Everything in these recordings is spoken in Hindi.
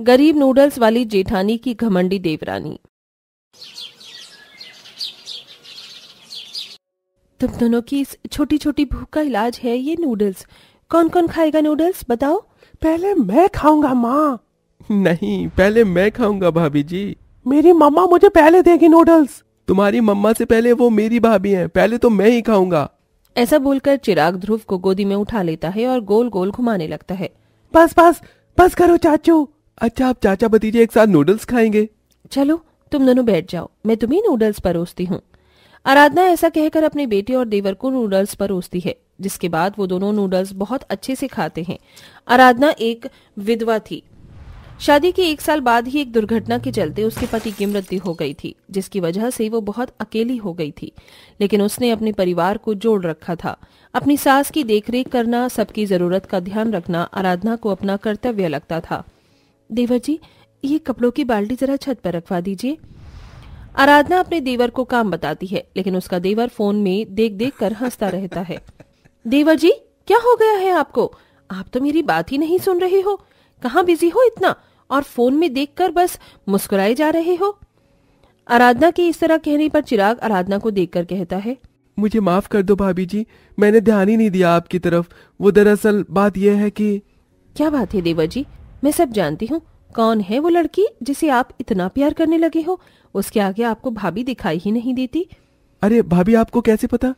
गरीब नूडल्स वाली जेठानी की घमंडी देवरानी तुम दोनों की इस छोटी छोटी भूख का इलाज है ये नूडल्स कौन कौन खाएगा नूडल्स बताओ पहले मैं खाऊंगा माँ नहीं पहले मैं खाऊंगा भाभी जी मेरी मम्मा मुझे पहले देगी नूडल्स तुम्हारी मम्मा से पहले वो मेरी भाभी हैं पहले तो मैं ही खाऊंगा ऐसा बोलकर चिराग ध्रुव को गोदी में उठा लेता है और गोल गोल घुमाने लगता है बस बस बस करो चाचू अच्छा आप चाचा भतीजे एक साथ नूडल्स खाएंगे चलो तुम दोनों बैठ जाओ मैं तुम्हें नूडल्स परोसती हूँ आराधना ऐसा कहकर अपने बेटे और देवर को नूडल्स परोसती है जिसके बाद वो दोनों नूडल्स बहुत अच्छे से खाते हैं आराधना एक विधवा थी शादी के एक साल बाद ही एक दुर्घटना के चलते उसके पति की मृत्यु हो गई थी जिसकी वजह से वो बहुत अकेली हो गई थी लेकिन उसने अपने परिवार को जोड़ रखा था अपनी सास की देखरेख करना सबकी जरूरत का ध्यान रखना आराधना को अपना कर्तव्य लगता था देवर जी ये कपड़ों की बाल्टी जरा छत पर रखवा दीजिए आराधना अपने देवर को काम बताती है लेकिन उसका देवर फोन में देख देख कर हंसता रहता है देवर जी क्या हो गया है आपको आप तो मेरी बात ही नहीं सुन रहे हो कहा बिजी हो इतना और फोन में देखकर बस मुस्कुराए जा रहे हो आराधना के इस तरह कहने पर चिराग आराधना को देखकर कहता है मुझे माफ कर दो भाभी जी मैंने ध्यान ही नहीं दिया आपकी तरफ वो दरअसल बात यह है कि क्या बात है देवर जी मैं सब जानती हूँ कौन है वो लड़की जिसे आप इतना प्यार करने लगे हो उसके आगे आपको भाभी दिखाई ही नहीं देती अरे भाभी आपको कैसे पता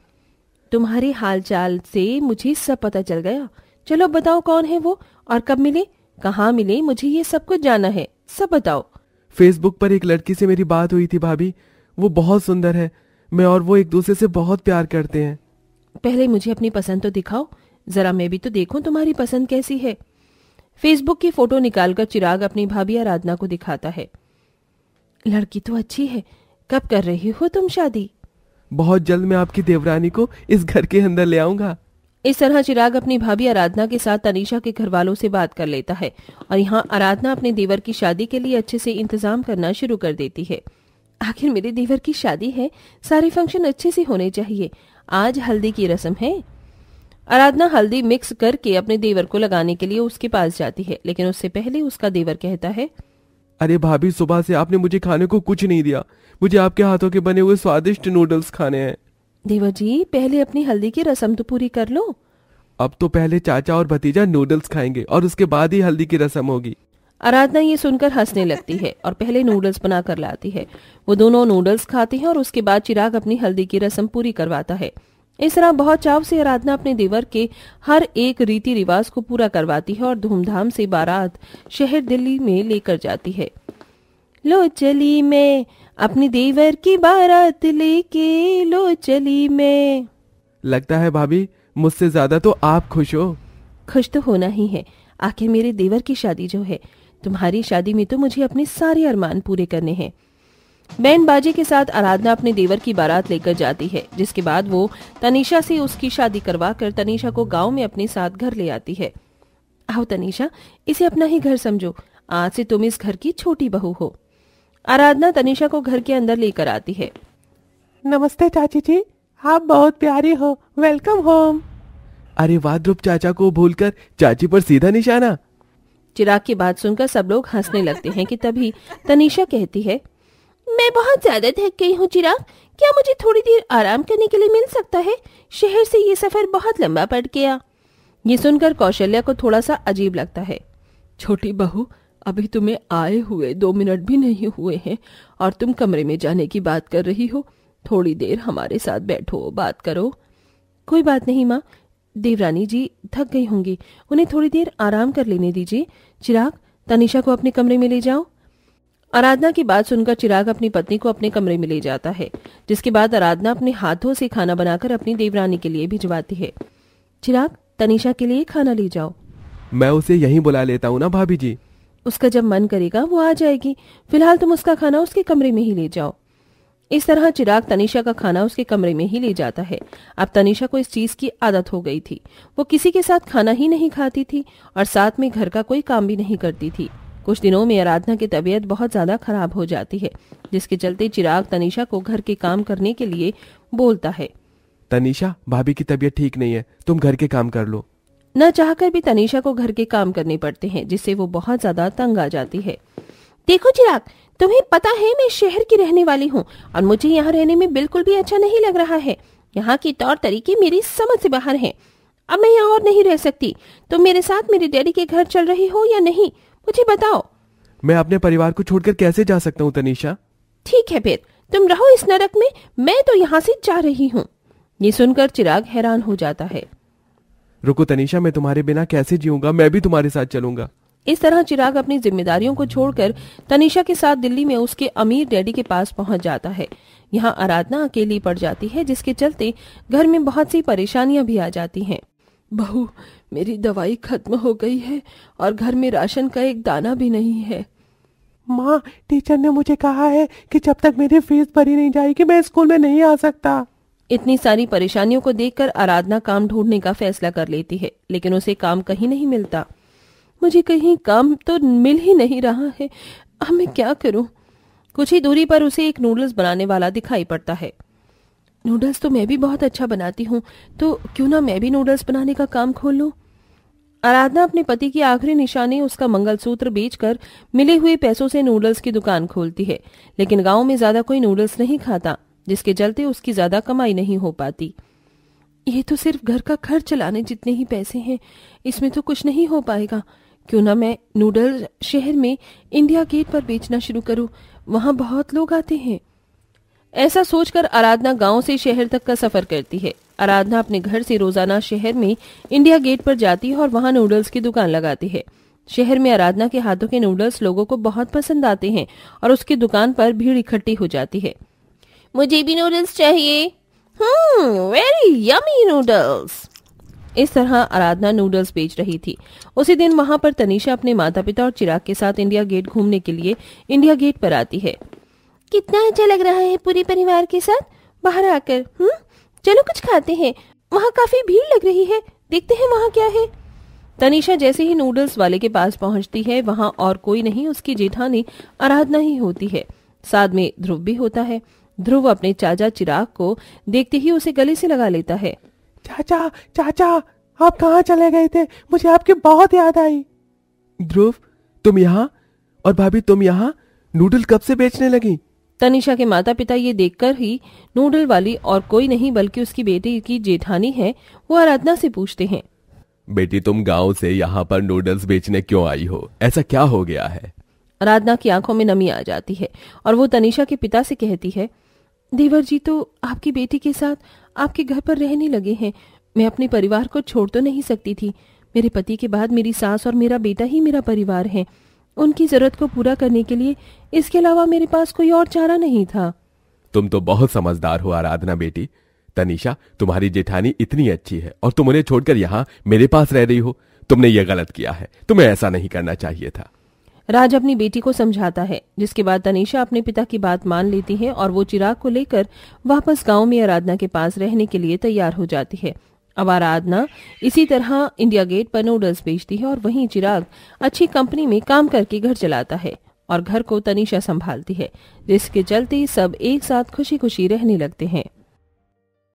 तुम्हारे हालचाल से मुझे सब पता चल गया चलो बताओ कौन है वो और कब मिले कहाँ मिले मुझे ये सब कुछ जाना है सब बताओ फेसबुक पर एक लड़की से मेरी बात हुई थी भाभी वो बहुत सुंदर है मैं और वो एक दूसरे से बहुत प्यार करते हैं पहले मुझे अपनी पसंद तो दिखाओ जरा मैं भी तो देखूं तुम्हारी पसंद कैसी है फेसबुक की फोटो निकालकर चिराग अपनी भाभी आराधना को दिखाता है लड़की तो अच्छी है कब कर रही हो तुम शादी बहुत जल्द मैं आपकी देवरानी को इस घर के अंदर ले आऊंगा इस तरह चिराग अपनी भाभी आराधना के साथ तनिषा के घर वालों से बात कर लेता है और यहाँ आराधना अपने देवर की शादी के लिए अच्छे से इंतजाम करना शुरू कर देती है आखिर मेरे देवर की शादी है सारे फंक्शन अच्छे से होने चाहिए आज हल्दी की रस्म है आराधना हल्दी मिक्स करके अपने देवर को लगाने के लिए उसके पास जाती है लेकिन उससे पहले उसका देवर कहता है अरे भाभी सुबह से आपने मुझे खाने को कुछ नहीं दिया मुझे आपके हाथों के बने हुए स्वादिष्ट नूडल्स खाने हैं देवर जी पहले अपनी हल्दी की रसम तो पूरी कर लो अब तो पहले चाचा और भतीजा नूडल्स खाएंगे और उसके बाद ही हल्दी की रस्म होगी आराधना ये सुनकर हंसने लगती है और पहले नूडल्स बना कर लाती है वो दोनों नूडल्स खाती हैं और उसके बाद चिराग अपनी हल्दी की रसम पूरी करवाता है इस तरह बहुत चाव से आराधना अपने देवर के हर एक रीति रिवाज को पूरा करवाती है और धूमधाम से बारात शहर दिल्ली में लेकर जाती है लो चली मैं अपने देवर की बारात लेके लो चली मैं लगता है भाभी मुझसे ज्यादा तो आप खुश हो खुश तो होना ही है आखिर मेरे देवर की शादी जो है तुम्हारी शादी में तो मुझे अपने सारे अरमान पूरे करने हैं बाजे के साथ आराधना अपने देवर की बारात लेकर जाती है जिसके बाद वो तनीषा से उसकी शादी करवा कर तनीषा को गांव में अपने साथ घर ले आती है आओ तनीषा इसे अपना ही घर समझो आज से तुम इस घर की छोटी बहू हो आराधना तनीषा को घर के अंदर लेकर आती है नमस्ते चाची जी आप बहुत प्यारे हो वेलकम होम अरे वाद्रुप चाचा को भूलकर चाची पर सीधा निशाना चिराग की बात सुनकर सब लोग हंसने लगते हैं कि तभी तनीषा कहती है मैं बहुत ज्यादा थक गई हूँ चिराग क्या मुझे थोड़ी देर आराम करने के लिए मिल सकता है शहर से ये सफर बहुत लंबा पड़ गया ये सुनकर कौशल्या को थोड़ा सा अजीब लगता है छोटी बहू अभी तुम्हें आए हुए दो मिनट भी नहीं हुए हैं और तुम कमरे में जाने की बात कर रही हो थोड़ी देर हमारे साथ बैठो बात करो कोई बात नहीं माँ देवरानी जी थक गई होंगी उन्हें थोड़ी देर आराम कर लेने दीजिए चिराग तनिषा को अपने कमरे में ले जाओ आराधना की बात सुनकर चिराग अपनी पत्नी को अपने कमरे में ले जाता है जिसके बाद आराधना अपने हाथों से खाना बनाकर अपनी देवरानी के लिए भिजवाती है चिराग तनिषा के लिए खाना ले जाओ मैं उसे यही बुला लेता हूँ ना भाभी जी उसका जब मन करेगा वो आ जाएगी फिलहाल तुम उसका खाना उसके कमरे में ही ले जाओ इस तरह चिराग तनिषा का खाना उसके कमरे में ही ले जाता है अब तनिषा को इस चीज की आदत हो गई थी वो किसी के साथ खाना ही नहीं खाती थी और साथ में घर का कोई काम भी नहीं करती थी कुछ दिनों में आराधना की तबीयत बहुत ज़्यादा खराब हो जाती है जिसके चलते चिराग तनिषा को घर के काम करने के लिए बोलता है तनिषा भाभी की तबीयत ठीक नहीं है तुम घर के काम कर लो न चाहकर भी तनिषा को घर के काम करने पड़ते हैं जिससे वो बहुत ज्यादा तंग आ जाती है देखो चिराग तुम्हें पता है मैं शहर की रहने वाली हूँ और मुझे यहाँ रहने में बिल्कुल भी अच्छा नहीं लग रहा है यहाँ के तौर तरीके मेरी समझ से बाहर हैं। अब मैं यहाँ और नहीं रह सकती तुम मेरे साथ मेरे डैडी के घर चल रही हो या नहीं मुझे बताओ मैं अपने परिवार को छोड़कर कैसे जा सकता हूँ तनीषा ठीक है फिर तुम रहो इस नरक में मैं तो यहाँ से जा रही हूँ ये सुनकर चिराग हैरान हो जाता है रुको तनीषा मैं तुम्हारे बिना कैसे जीऊंगा मैं भी तुम्हारे साथ चलूंगा इस तरह चिराग अपनी जिम्मेदारियों को छोड़कर तनीषा के साथ दिल्ली में उसके अमीर डैडी के पास पहुंच जाता है यहाँ आराधना अकेली पड़ जाती है जिसके चलते घर में बहुत सी परेशानियां भी आ जाती हैं बहू मेरी दवाई खत्म हो गई है और घर में राशन का एक दाना भी नहीं है माँ टीचर ने मुझे कहा है कि जब तक मेरी फीस भरी नहीं जाएगी मैं स्कूल में नहीं आ सकता इतनी सारी परेशानियों को देखकर आराधना काम ढूंढने का फैसला कर लेती है लेकिन उसे काम कहीं नहीं मिलता मुझे कहीं काम तो मिल ही नहीं रहा है अब मैं क्या करूं कुछ ही दूरी पर उसे एक नूडल्स बनाने वाला दिखाई पड़ता है नूडल्स तो मैं भी बहुत अच्छा बनाती हूँ तो क्यों ना मैं भी नूडल्स बनाने का काम खोल लूँ आराधना अपने पति की आखिरी निशानी उसका मंगलसूत्र बेचकर मिले हुए पैसों से नूडल्स की दुकान खोलती है लेकिन गांव में ज्यादा कोई नूडल्स नहीं खाता जिसके चलते उसकी ज्यादा कमाई नहीं हो पाती ये तो सिर्फ घर का खर्च चलाने जितने ही पैसे हैं इसमें तो कुछ नहीं हो पाएगा क्यों ना मैं नूडल्स शहर में इंडिया गेट पर बेचना शुरू करूं वहां बहुत लोग आते हैं ऐसा सोचकर आराधना गांव से शहर तक का सफर करती है आराधना अपने घर से रोजाना शहर में इंडिया गेट पर जाती है और वहां नूडल्स की दुकान लगाती है शहर में आराधना के हाथों के नूडल्स लोगों को बहुत पसंद आते हैं और उसकी दुकान पर भीड़ इकट्ठी हो जाती है मुझे भी नूडल्स चाहिए वेरी यमी नूडल्स इस तरह आराधना नूडल्स बेच रही थी उसी दिन वहां पर तनिषा अपने माता पिता और चिराग के साथ इंडिया गेट घूमने के लिए इंडिया गेट पर आती है कितना अच्छा लग रहा है पूरे परिवार के साथ बाहर आकर हम्म चलो कुछ खाते हैं वहाँ काफी भीड़ लग रही है देखते हैं वहाँ क्या है तनिषा जैसे ही नूडल्स वाले के पास पहुँचती है वहाँ और कोई नहीं उसकी जेठानी आराधना ही होती है साथ में ध्रुव भी होता है ध्रुव अपने चाचा चिराग को देखते ही उसे गले से लगा लेता है चाचा चाचा आप कहाँ चले गए थे मुझे आपकी बहुत याद आई ध्रुव तुम यहाँ और भाभी तुम यहाँ नूडल कब से बेचने लगी तनिषा के माता पिता ये देखकर ही नूडल वाली और कोई नहीं बल्कि उसकी बेटी की जेठानी है वो आराधना से पूछते हैं बेटी तुम गांव से यहाँ पर नूडल्स बेचने क्यों आई हो ऐसा क्या हो गया है आराधना की आंखों में नमी आ जाती है और वो तनिषा के पिता से कहती है देवर जी तो आपकी बेटी के साथ आपके घर पर रहने लगे हैं मैं अपने परिवार को छोड़ तो नहीं सकती थी मेरे पति के बाद मेरी सास और मेरा बेटा ही मेरा परिवार है उनकी जरूरत को पूरा करने के लिए इसके अलावा मेरे पास कोई और चारा नहीं था तुम तो बहुत समझदार हो आराधना बेटी तनिषा तुम्हारी जेठानी इतनी अच्छी है और तुम उन्हें छोड़कर यहाँ मेरे पास रह रही हो तुमने ये गलत किया है तुम्हें ऐसा नहीं करना चाहिए था राज अपनी बेटी को समझाता है जिसके बाद तनिषा अपने पिता की बात मान लेती है और वो चिराग को लेकर वापस गांव में आराधना के पास रहने के लिए तैयार हो जाती है अब आराधना इसी तरह इंडिया गेट पर नूडल्स बेचती है और वहीं चिराग अच्छी कंपनी में काम करके घर चलाता है और घर को तनिषा संभालती है जिसके चलते सब एक साथ खुशी खुशी रहने लगते हैं